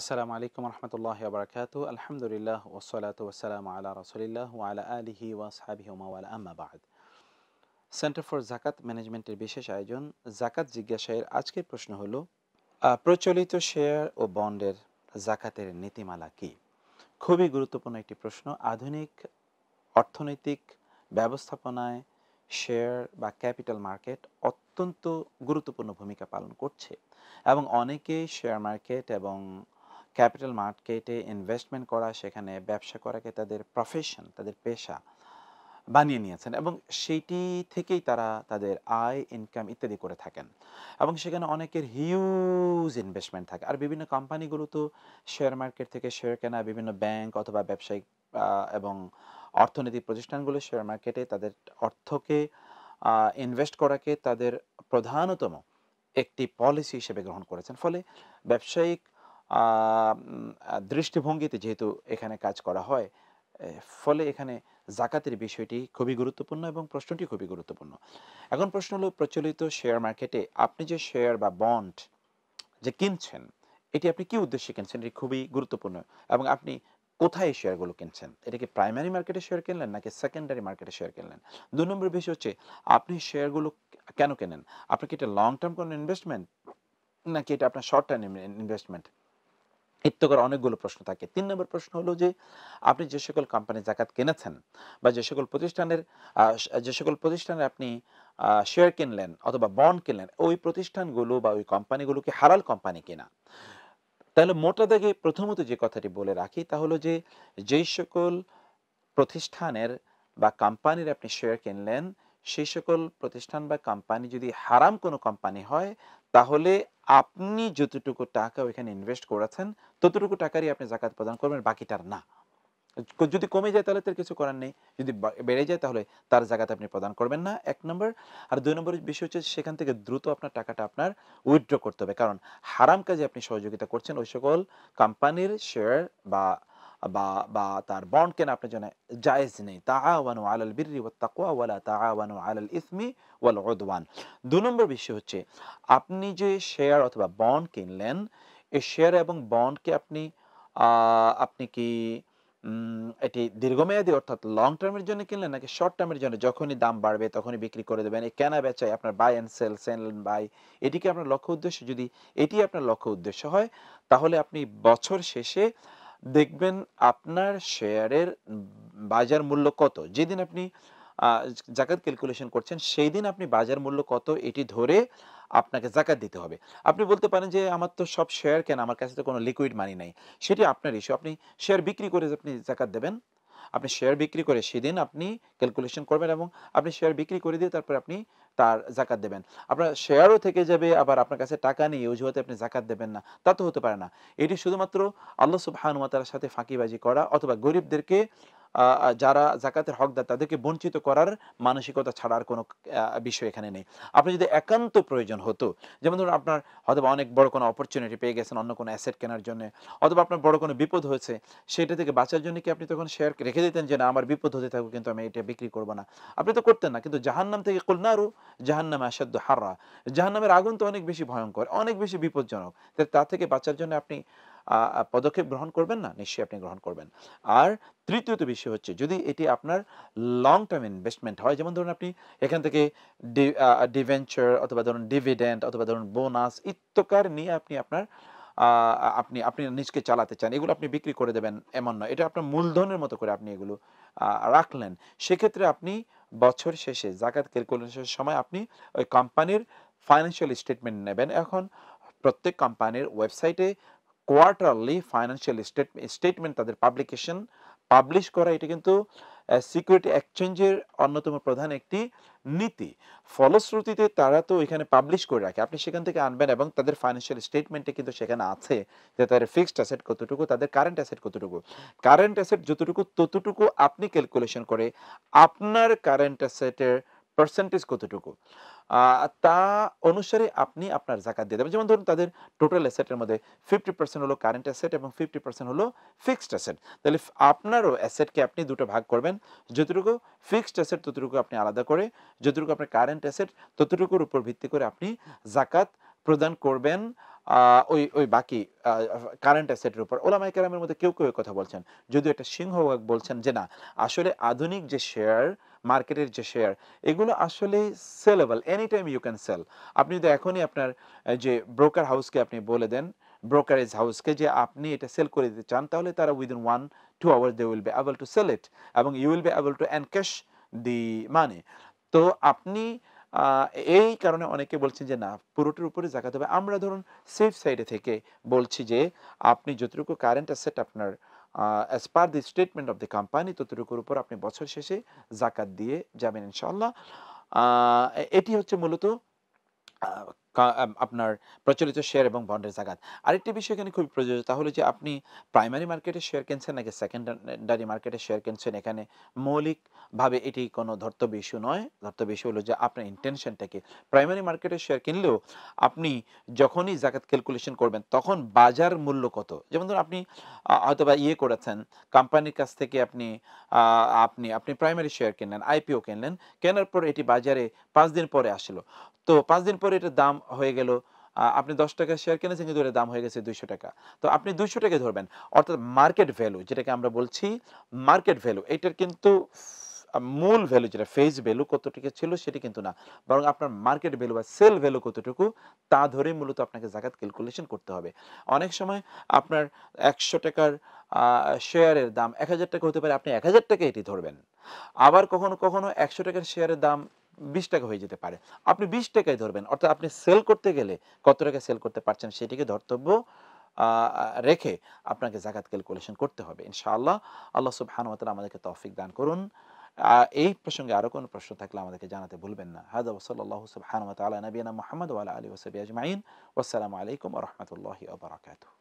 আসসালামু আলাইকুম রহমতুল্লাহ বারকাত আলহামদুলিল্লাহ ওসলাত ওসালাম আল্লাহ রসুলিল্লাহ ওয়ালা আলহি ওয়াসাবি ওমাওয়াল আম্মাবাদ সেন্টার ফর জাকাত ম্যানেজমেন্টের বিশেষ আয়োজন জাকাত জিজ্ঞাসায়ের আজকের প্রশ্ন হলো প্রচলিত শেয়ার ও বন্ডের জাকাতের নীতিমালা কি খুবই গুরুত্বপূর্ণ একটি প্রশ্ন আধুনিক অর্থনৈতিক ব্যবস্থাপনায় শেয়ার বা ক্যাপিটাল মার্কেট অত্যন্ত গুরুত্বপূর্ণ ভূমিকা পালন করছে এবং অনেকেই শেয়ার মার্কেট এবং ক্যাপিটাল মার্কেটে ইনভেস্টমেন্ট করা সেখানে ব্যবসা করাকে তাদের প্রফেশন তাদের পেশা বানিয়ে নিয়েছেন এবং সেইটি থেকেই তারা তাদের আয় ইনকাম ইত্যাদি করে থাকেন এবং সেখানে অনেকের হিউজ ইনভেস্টমেন্ট থাকে আর বিভিন্ন কোম্পানিগুলো তো শেয়ার মার্কেট থেকে শেয়ার কেনা বিভিন্ন ব্যাংক অথবা ব্যবসায়িক এবং অর্থনৈতিক প্রতিষ্ঠানগুলো শেয়ার মার্কেটে তাদের অর্থকে ইনভেস্ট করাকে তাদের প্রধানতম একটি পলিসি হিসেবে গ্রহণ করেছেন ফলে ব্যবসায়িক দৃষ্টিভঙ্গিতে যেহেতু এখানে কাজ করা হয় ফলে এখানে জাকাতের বিষয়টি খুবই গুরুত্বপূর্ণ এবং প্রশ্নটি খুবই গুরুত্বপূর্ণ এখন প্রশ্ন হলো প্রচলিত শেয়ার মার্কেটে আপনি যে শেয়ার বা বন্ড যে কিনছেন এটি আপনি কি উদ্দেশ্যে কিনছেন এটি খুবই গুরুত্বপূর্ণ এবং আপনি কোথায় শেয়ারগুলো কিনছেন এটা কি প্রাইমারি মার্কেটে শেয়ার কিনলেন নাকি সেকেন্ডারি মার্কেটে শেয়ার কিনলেন দু নম্বর বিষয় হচ্ছে আপনি শেয়ারগুলো কেন কেনেন আপনার কি এটা লং টার্ম কোনো ইনভেস্টমেন্ট নাকি এটা আপনার শর্ট টার্ম ইনভেস্টমেন্ট ইত্যকার অনেকগুলো প্রশ্ন থাকে তিন নম্বর প্রশ্ন হলো যে আপনি যে সকল কোম্পানি জাকাত কিনেছেন বা যে সকল প্রতিষ্ঠানের যে সকল প্রতিষ্ঠানে আপনি শেয়ার কিনলেন অথবা বন্ড কিনলেন ওই প্রতিষ্ঠানগুলো বা ওই কোম্পানিগুলোকে হালাল কোম্পানি কিনা তাহলে মোটা দাগে প্রথমত যে কথাটি বলে রাখি তা হলো যে যেই সকল প্রতিষ্ঠানের বা কোম্পানির আপনি শেয়ার কিনলেন সেই সকল প্রতিষ্ঠান বা কোম্পানি যদি হারাম কোনো কোম্পানি হয় তাহলে আপনি যতটুকু টাকা ওইখানে ইনভেস্ট করেছেন ততটুকু টাকারই আপনি জাকাত প্রদান করবেন বাকিটার না যদি কমে যায় তাহলে তার কিছু করার নেই যদি বেড়ে যায় তাহলে তার জায়গাতে আপনি প্রদান করবেন না এক নম্বর আর দুই নম্বর বিষয় হচ্ছে সেখান থেকে দ্রুত আপনার টাকাটা আপনার উইথড্র করতে হবে কারণ হারাম কাজে আপনি সহযোগিতা করছেন ওই সকল কোম্পানির শেয়ার বা বা বা তার বন্ড কেনা আপনার জন্য জায়েজ নেই তাআওয়ানু আলাল বিররি ওয়াত তাকুয়া ওয়ালা তাআওয়ানু আলাল ইসমি ওয়াল উদওয়ান দু নম্বর বিষয় হচ্ছে আপনি যে শেয়ার অথবা বন্ড কিনলেন এই শেয়ার এবং বন্ডকে আপনি আপনি কি এটি দীর্ঘমেয়াদী অর্থাৎ লং টার্মের জন্য কিনলেন নাকি শর্ট টার্মের জন্য যখনই দাম বাড়বে তখনই বিক্রি করে দেবেন এই কেনা বেচাই আপনার buy and sell sell buy এটিকে আপনার লক্ষ্য উদ্দেশ্য যদি এটি আপনার লক্ষ্য উদ্দেশ্য হয় তাহলে আপনি বছর শেষে দেখবেন আপনার শেয়ারের বাজার মূল্য কত যেদিন আপনি জাকাত ক্যালকুলেশন করছেন সেই দিন আপনি বাজার মূল্য কত এটি ধরে আপনাকে জাকাত দিতে হবে আপনি বলতে পারেন যে আমার তো সব শেয়ার কেন আমার কাছে তো কোনো লিকুইড মানি নাই সেটি আপনার ইস্যু আপনি শেয়ার বিক্রি করে আপনি জাকাত দেবেন আপনি শেয়ার বিক্রি করে সেদিন আপনি ক্যালকুলেশন করবেন এবং আপনি শেয়ার বিক্রি করে দিয়ে তারপর আপনি তার জাকাত দেবেন আপনার শেয়ারও থেকে যাবে আবার আপনার কাছে টাকা নিয়ে অজুহাতে আপনি জাকাত দেবেন না তা তো হতে পারে না এটি শুধুমাত্র আল্লাহ সুবাহানুমাতার সাথে ফাঁকিবাজি করা অথবা গরিবদেরকে যারা জাকাতের হকদার তাদেরকে বঞ্চিত করার মানসিকতা ছাড়ার কোনো বিষয় এখানে নেই আপনি যদি একান্ত প্রয়োজন হতো যেমন ধরুন আপনার হয়তো অনেক বড় কোনো অপরচুনিটি পেয়ে গেছেন অন্য কোনো অ্যাসেট কেনার জন্য অথবা আপনার বড় কোনো বিপদ হয়েছে সেটা থেকে বাঁচার জন্য কি আপনি তখন শেয়ার রেখে দিতেন যে না আমার বিপদ হতে থাকুক কিন্তু আমি এটা বিক্রি করব না আপনি তো করতেন না কিন্তু জাহান্নাম থেকে কলনারু জাহান্নাম আসাদ্য হাররা জাহান্নামের আগুন তো অনেক বেশি ভয়ঙ্কর অনেক বেশি বিপজ্জনক তা থেকে বাঁচার জন্য আপনি পদক্ষেপ গ্রহণ করবেন না নিশ্চয়ই আপনি গ্রহণ করবেন আর তৃতীয়ত বিষয় হচ্ছে যদি এটি আপনার লং টার্ম ইনভেস্টমেন্ট হয় যেমন ধরুন আপনি এখান থেকে ডিভেঞ্চার অথবা ধরুন ডিভিডেন্ট অথবা ধরুন বোনাস ইত্যকার নিয়ে আপনি আপনার আপনি আপনি নিজকে চালাতে চান এগুলো আপনি বিক্রি করে দেবেন এমন নয় এটা আপনার মূলধনের মতো করে আপনি এগুলো রাখলেন সেক্ষেত্রে আপনি বছর শেষে জাকাত ক্যালকুলেশনের সময় আপনি ওই কোম্পানির ফাইন্যান্সিয়াল স্টেটমেন্ট নেবেন এখন প্রত্যেক কোম্পানির ওয়েবসাইটে কোয়ার্টারলি ফাইন্যান্সিয়াল স্টেটমেন্ট তাদের পাবলিকেশন পাবলিশ করা এটা কিন্তু সিকিউরিটি এক্সচেঞ্জের অন্যতম প্রধান একটি নীতি ফলশ্রুতিতে তারা তো এখানে পাবলিশ করে রাখে আপনি সেখান থেকে আনবেন এবং তাদের ফাইন্যান্সিয়াল স্টেটমেন্টে কিন্তু সেখানে আছে যে তাদের ফিক্সড অ্যাসেট কতটুকু তাদের কারেন্ট অ্যাসেট কতটুকু কারেন্ট অ্যাসেট যতটুকু ততটুকু আপনি ক্যালকুলেশন করে আপনার কারেন্ট অ্যাসেটের পার্সেন্টেজ কতটুকু তা অনুসারে আপনি আপনার জাকাত দিয়ে দেবেন যেমন ধরুন তাদের টোটাল অ্যাসেটের মধ্যে ফিফটি পার্সেন্ট হলো কারেন্ট অ্যাসেট এবং ফিফটি পার্সেন্ট হলো ফিক্সড অ্যাসেট তাহলে আপনারও অ্যাসেটকে আপনি দুটো ভাগ করবেন যতটুকু ফিক্সড অ্যাসেট ততটুকু আপনি আলাদা করে যতটুকু আপনার কারেন্ট অ্যাসেট ততটুকুর উপর ভিত্তি করে আপনি জাকাত প্রদান করবেন ওই ওই বাকি কারেন্ট অ্যাসেটের উপর ওলামাই কেরামের মধ্যে কেউ কেউ কথা বলছেন যদিও একটা সিংহভাগ বলছেন যে না আসলে আধুনিক যে শেয়ার মার্কেটের যে শেয়ার এগুলো আসলে sellable any time you can sell আপনি যদি এখনই আপনার যে ব্রোকার হাউসকে আপনি বলে দেন ব্রোকারেজ হাউসকে যে আপনি এটা সেল করে দিতে চান তাহলে তারা within one two hour they will be able to sell it এবং you will be able to encash the মানে তো আপনি এই কারণে অনেকে বলছেন যে না পুরোটির উপরে জায়গা হবে আমরা ধরুন সেফ সাইডে থেকে বলছি যে আপনি যতটুকু কারেন্ট অ্যাসেট আপনার as per the statement of the company ততটুকুর উপর আপনি বছর শেষে জাকাত দিয়ে যাবেন ইনশাল্লাহ এটি হচ্ছে মূলত আপনার প্রচলিত শেয়ার এবং বন্ডের জাগাত আরেকটি বিষয় এখানে খুবই প্রযোজ্য তাহলে যে আপনি প্রাইমারি মার্কেটে শেয়ার কিনছেন নাকি সেকেন্ডারি মার্কেটে শেয়ার কিনছেন এখানে মৌলিকভাবে এটি কোনো ধর্তব্য ইস্যু নয় ধর্তব্য ইস্যু হলো যে আপনার ইন্টেনশনটাকে প্রাইমারি মার্কেটে শেয়ার কিনলেও আপনি যখনই জাগাত ক্যালকুলেশন করবেন তখন বাজার মূল্য কত যেমন ধরুন আপনি হয়তোবা ইয়ে করেছেন কোম্পানির কাছ থেকে আপনি আপনি আপনি প্রাইমারি শেয়ার কিনলেন আইপিও কিনলেন কেনার পর এটি বাজারে পাঁচ দিন পরে আসলো তো পাঁচ দিন পরে এটার দাম হয়ে গেল আপনি দশ টাকা শেয়ার কিনেছেন কিন্তু দাম হয়ে গেছে দুইশো টাকা তো আপনি দুইশো টাকা ধরবেন অর্থাৎ মার্কেট ভ্যালু যেটাকে আমরা বলছি মার্কেট ভ্যালু এটার কিন্তু মূল ভ্যালু যেটা ফেস ভ্যালু কতটুকু ছিল সেটি কিন্তু না বরং আপনার মার্কেট ভ্যালু বা সেল ভ্যালু কতটুকু তা ধরে মূলত আপনাকে জাকাত ক্যালকুলেশন করতে হবে অনেক সময় আপনার একশো টাকার শেয়ারের দাম এক হাজার টাকা হতে পারে আপনি এক হাজার টাকা এটি ধরবেন আবার কখনো কখনো একশো টাকার শেয়ারের দাম বিশ টাকা হয়ে যেতে পারে আপনি বিশ টাকায় ধরবেন অর্থাৎ আপনি সেল করতে গেলে কত টাকা সেল করতে পারছেন সেটিকে ধর্তব্য রেখে আপনাকে জাকাত ক্যালকুলেশন করতে হবে ইনশাআল্লাহ আল্লাহ সুবহানুয়াতালা আমাদেরকে তৌফিক দান করুন এই প্রসঙ্গে আরও কোনো প্রশ্ন থাকলে আমাদেরকে জানাতে ভুলবেন না হাজা ওসল্লাহ সুবহানুয়াতালা নবীনা মোহাম্মদ ওয়ালা আলী ওসবি আজমাইন ওসালামু আলাইকুম রহমতুল্লাহ আবরাকাতু